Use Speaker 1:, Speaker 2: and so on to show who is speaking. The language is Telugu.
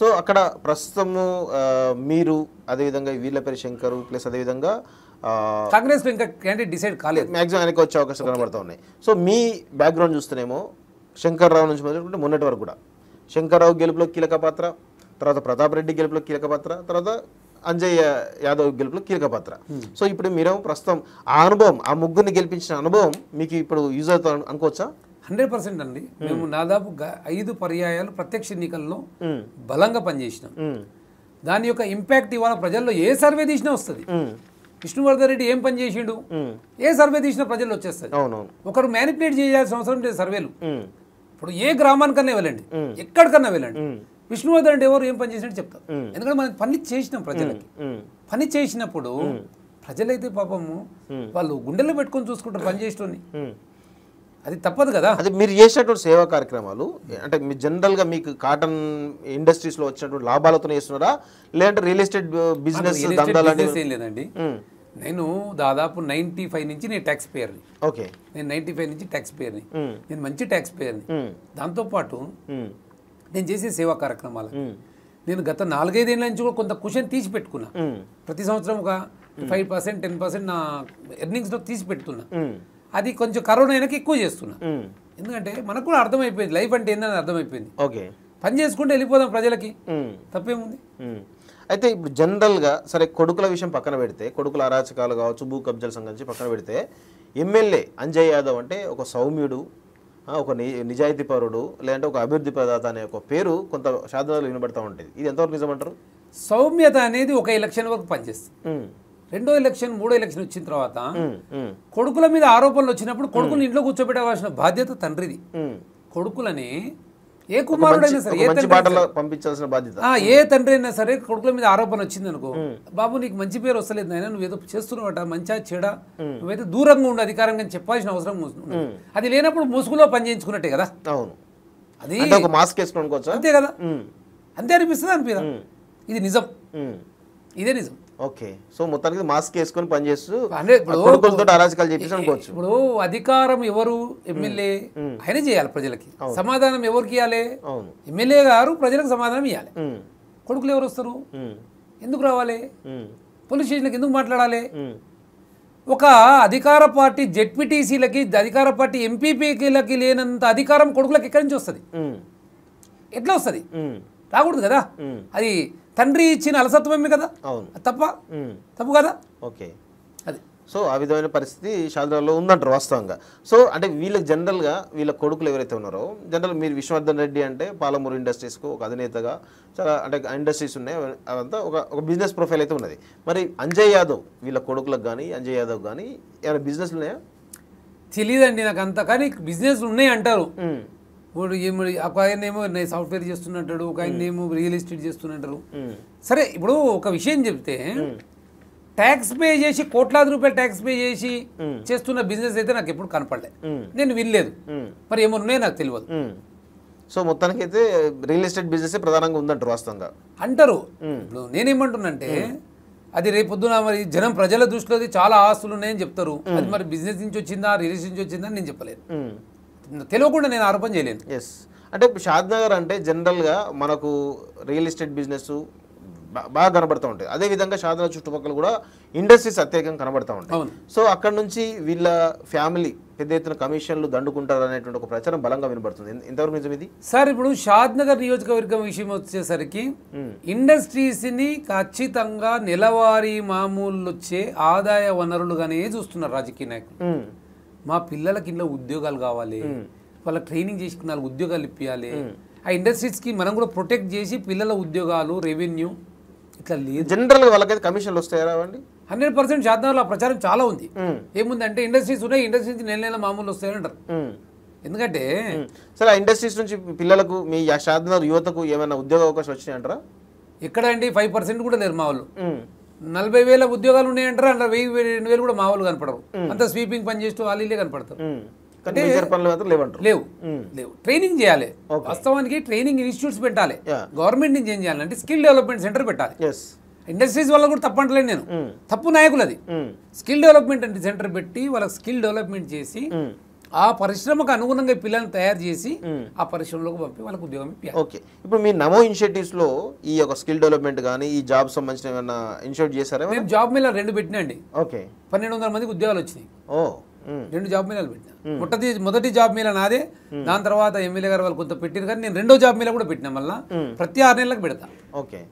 Speaker 1: సో అక్కడ ప్రస్తుతము మీరు అదేవిధంగా వీళ్ళపేరి శంకర్ ప్లస్ అదేవిధంగా కాంగ్రెస్ డిసైడ్ కాలేదు మ్యాక్సిమం ఆయనకు వచ్చే అవకాశాలు కనబడుతూ ఉన్నాయి సో మీ బ్యాక్గ్రౌండ్ చూస్తేనేమో శంకర్రావు నుంచి మొదలుకుంటే మొన్నటి వరకు కూడా శంకర్రావు గెలుపులో కీలక పాత్ర తర్వాత ప్రతాప్ రెడ్డి గెలుపులో కీలక పాత్ర తర్వాత అంజయ్య యాదవ్ గెలుపులో కీలక పాత్ర hmm. సో ఇప్పుడు మీరేమో ప్రస్తుతం ఆ అనుభవం ఆ ముగ్గురిని గెలిపించిన అనుభవం మీకు ఇప్పుడు యూజ్ అవుతా అనుకోవచ్చా
Speaker 2: హండ్రెడ్ పర్సెంట్ అండి మేము దాదాపు ఐదు పర్యాయాలు ప్రత్యక్ష ఎన్నికల్లో బలంగా పనిచేసినాం దాని యొక్క ఇంపాక్ట్ ఇవాళ ప్రజల్లో ఏ సర్వే తీసినా వస్తుంది విష్ణువర్ధన్ రెడ్డి ఏం పని చేసిండు ఏ సర్వే తీసినా ప్రజలు వచ్చేస్తారు ఒకరు మేనిపులేట్ చేయాల్సిన అవసరం లేదు సర్వేలు ఇప్పుడు ఏ గ్రామానికన్నా వెళ్ళండి ఎక్కడికన్నా వెళ్ళండి విష్ణువర్ధన్ రెడ్డి ఎవరు ఏం పని చెప్తారు ఎందుకంటే మనం పని చేసినాం ప్రజలకి పని చేసినప్పుడు
Speaker 1: ప్రజలైతే పాపము వాళ్ళు గుండెలు పెట్టుకొని చూసుకుంటారు పని చేసేటోని అది తప్పదు కదా అది మీరు చేసినటువంటి సేవా కార్యక్రమాలు అంటే మీ జనరల్గా మీకు కాటన్ ఇండస్ట్రీస్లో వచ్చినటువంటి లాభాలతో చేస్తున్నారా లేదంటే రియల్ ఎస్టేట్ బిజినెస్ ఏం లేదండి
Speaker 2: నేను దాదాపు నైన్టీ ఫైవ్ నుంచి నేను ట్యాక్స్ పేయర్ని ఓకే నేను నైన్టీ ఫైవ్ నుంచి ట్యాక్స్ పేయర్ని నేను మంచి ట్యాక్స్ పేయర్ని దాంతోపాటు నేను చేసే సేవా కార్యక్రమాలు నేను గత నాలుగైదేళ్ళ నుంచి కూడా కొంత క్వశ్చన్ తీసి పెట్టుకున్నా ప్రతి సంవత్సరం ఒక ఫైవ్ పర్సెంట్ టెన్ పర్సెంట్ నా ఎర్నింగ్స్లో తీసి పెడుతున్నా అది కొంచెం కరోనా అయినకి ఎక్కువ చేస్తున్నా ఎందుకంటే మనకు కూడా అర్థమైపోయింది లైఫ్ అంటే ఏందని అర్థమైపోయింది ఓకే పని చేసుకుంటే వెళ్ళిపోదాం ప్రజలకి
Speaker 1: తప్పేముంది అయితే ఇప్పుడు జనరల్గా సరే కొడుకుల విషయం పక్కన పెడితే కొడుకుల అరాచకాలు కావచ్చు భూ కబ్జాల సంబంధించి పక్కన పెడితే ఎమ్మెల్యే అంజయ్ యాదవ్ అంటే ఒక సౌమ్యుడు ఒక నిజాయితీపరుడు లేదంటే ఒక అభివృద్ధి ప్రదాత అనే ఒక పేరు కొంత శాతాలు వినబడతా ఉంటుంది ఇది ఎంతవరకు నిజమంటారు సౌమ్యత అనేది ఒక ఎలక్షన్ వరకు పనిచేస్తుంది రెండో
Speaker 2: ఎలక్షన్ మూడో ఎలక్షన్ వచ్చిన తర్వాత కొడుకుల మీద ఆరోపణలు వచ్చినప్పుడు కొడుకుని ఇంట్లో కూర్చోబెట్టవలసిన బాధ్యత తండ్రిది కొడుకులని ఏ కుమారుడైనా సరే ఏ
Speaker 1: పంపించాల్సిన బాధ్యత ఏ
Speaker 2: తండ్రి అయినా సరే కొడుకుల మీద ఆరోపణ వచ్చింది అనుకో బాబు నీకు మంచి పేరు వస్తలేదు నాయన నువ్వేదో చేస్తున్నావట మంచా చెడ నువ్వైతే దూరంగా ఉండి అధికారంగా చెప్పాల్సిన అవసరం అది లేనప్పుడు
Speaker 1: ముసుగులో పని చేయించుకున్నట్టే కదా అవును అది మాస్క్ అంతే కదా అంతే అనిపిస్తుంది అనిపిదా ఇది నిజం ఇదే నిజం ఓకే సో మొత్తానికి మాస్క్ వేసుకొని పనిచేస్తూ అరాజకాలు చెప్పేసి అనుకోవచ్చు
Speaker 2: ఇప్పుడు అధికారం ఎవరు ఎమ్మెల్యే ఆయన చేయాలి ప్రజలకి సమాధానం ఎవరికి ఇవ్వాలి ఎమ్మెల్యే గారు ప్రజలకు సమాధానం ఇవ్వాలి కొడుకులు ఎవరు వస్తారు ఎందుకు రావాలి పోలీస్ స్టేషన్లకు ఎందుకు మాట్లాడాలి ఒక అధికార పార్టీ జెడ్పీటీసీలకి అధికార పార్టీ ఎంపీపీలకి లేనంత అధికారం కొడుకులకు ఎక్కడి నుంచి వస్తుంది ఎట్లా వస్తుంది రాకూడదు
Speaker 1: కదా అది తండ్రి ఇచ్చిన అలసత్వమే కదా అవును తప్ప తప్పు కదా ఓకే అది సో ఆ విధమైన పరిస్థితి శారదాలో ఉందంటారు వాస్తవంగా సో అంటే వీళ్ళకి జనరల్గా వీళ్ళ కొడుకులు ఎవరైతే ఉన్నారో జనరల్ మీరు విశ్వవర్ధన్ రెడ్డి అంటే పాలమూరు ఇండస్ట్రీస్కు ఒక అధినేతగా చాలా అంటే ఇండస్ట్రీస్ ఉన్నాయి అదంతా ఒక ఒక బిజినెస్ ప్రొఫైల్ అయితే ఉన్నది మరి అంజయ్ యాదవ్ వీళ్ళ కొడుకులకు కానీ అంజయ్ యాదవ్ కానీ ఏమైనా బిజినెస్ ఉన్నాయా తెలియదండి నాకు అంత కానీ
Speaker 2: బిజినెస్ ఉన్నాయి అంటారు ఇప్పుడు ఏమో ఒక ఆయన ఏమో నేను సాఫ్ట్వేర్ చేస్తున్నట్టాడు ఒక ఆయన ఏమో రియల్ ఎస్టేట్ చేస్తున్నట్టారు సరే ఇప్పుడు ఒక విషయం చెప్తే ట్యాక్స్ పే చేసి కోట్లాది రూపాయలు ట్యాక్స్ పే చేసి చేస్తున్న బిజినెస్ అయితే నాకు ఎప్పుడు కనపడలేదు నేను వినలేదు మరి ఏమో ఉన్నాయో నాకు తెలియదు సో మొత్తానికి అయితే రియల్ ఎస్టేట్ బిజినెస్ ప్రధానంగా ఉందంటారు వాస్తవంగా అంటారు ఇప్పుడు నేనేమంటున్నంటే అది రేపొద్దున మరి జనం ప్రజల దృష్టిలో చాలా ఆస్తులు ఉన్నాయని చెప్తారు అది మరి బిజినెస్ నుంచి వచ్చిందా రియల్ ఎస్టేట్ నుంచి వచ్చిందా నేను చెప్పలేదు
Speaker 1: తెలియకుండా నేను ఆరోపణ చేయలేను ఎస్ అంటే షాద్ నగర్ అంటే జనరల్గా మనకు రియల్ ఎస్టేట్ బిజినెస్ బాగా కనబడుతూ ఉంటాయి అదేవిధంగా షాద్నగర్ చుట్టుపక్కల కూడా ఇండస్ట్రీస్ అత్యధికంగా కనబడుతూ ఉంటాయి సో అక్కడ నుంచి వీళ్ళ ఫ్యామిలీ పెద్ద ఎత్తున కమిషన్లు దండుకుంటారు అనేటువంటి ఒక ప్రచారం బలంగా వినబడుతుంది ఎంతవరకు నిజం ఇది సార్ ఇప్పుడు షాద్నగర్ నియోజకవర్గం విషయం
Speaker 2: వచ్చేసరికి ఇండస్ట్రీస్ని ఖచ్చితంగా నెలవారీ మామూలు వచ్చే ఆదాయ వనరులుగానే చూస్తున్నారు రాజకీయ నాయకులు మా పిల్లలకి ఇంట్లో ఉద్యోగాలు కావాలి వాళ్ళ ట్రైనింగ్ చేసుకున్న వాళ్ళకి ఉద్యోగాలు ఇప్పించాలి ఆ ఇండస్ట్రీస్కి మనం కూడా ప్రొటెక్ట్ చేసి పిల్లల ఉద్యోగాలు రెవెన్యూ ఇట్లా లేదు జనరల్గా వాళ్ళకైతే కమిషన్లు వస్తాయా అండి హండ్రెడ్ పర్సెంట్ శాతంలో ఆ ప్రచారం చాలా ఉంది ఏముందంటే ఇండస్ట్రీస్ ఉన్నాయి ఇండస్ట్రీస్ నెల నెల మామూలు వస్తాయంటారు
Speaker 1: ఎందుకంటే సరే ఆ ఇండస్ట్రీస్ నుంచి పిల్లలకు మీ శాతనాలు యువతకు ఏమైనా ఉద్యోగ అవకాశాలు వచ్చినాయంటారా ఎక్కడ అండి ఫైవ్ పర్సెంట్ కూడా లేరు మా వాళ్ళు నలభై వేల ఉద్యోగాలు ఉన్నాయంటారు అంటే
Speaker 2: వెయ్యి రెండు వేలు కూడా మామూలు కనపడవు అంత స్వీపింగ్ పని చేస్తూ వాళ్ళే కనపడతారు లేవు లేవు ట్రైనింగ్ చేయాలి వాస్తవానికి ట్రైనింగ్ ఇన్స్టిట్యూట్స్ పెట్టాలి గవర్నమెంట్ నుంచి ఏం చేయాలంటే స్కిల్ డెవలప్మెంట్ సెంటర్ పెట్టాలి ఇండస్ట్రీస్ వల్ల కూడా అంటలేదు నేను తప్పు నాయకులది స్కిల్ డెవలప్మెంట్ అంటే సెంటర్ పెట్టి వాళ్ళకి స్కిల్ డెవలప్మెంట్ చేసి ఆ పరిశ్రమకు అనుగుణంగా పిల్లల్ని తయారు చేసి ఆ పరిశ్రమలోకి పంపి వాళ్ళకి ఉద్యోగం
Speaker 1: ఇప్పారు ఓకే ఇప్పుడు మీ నమో లో ఈ యొక్క స్కిల్ డెవలప్మెంట్ కానీ ఈ జాబ్ సంబంధించిన ఏమైనా ఇన్షియేట్ చేశారా మేము జాబ్ మీద రెండు పెట్టినండి ఓకే
Speaker 2: పన్నెండు వందల మందికి ఉద్యోగాలు వచ్చినాయి ఓ రెండు జాబ్ మీద పెట్టినా మొట్టది మొదటి జాబ్ మీద నాదే దాని తర్వాత ఎమ్మెల్యే గారు వాళ్ళు కొంత పెట్టిన కానీ నేను రెండో జాబ్ మీద కూడా పెట్టినా మళ్ళీ ప్రతి ఆరు నెలలకు
Speaker 1: పెడతా ఓకే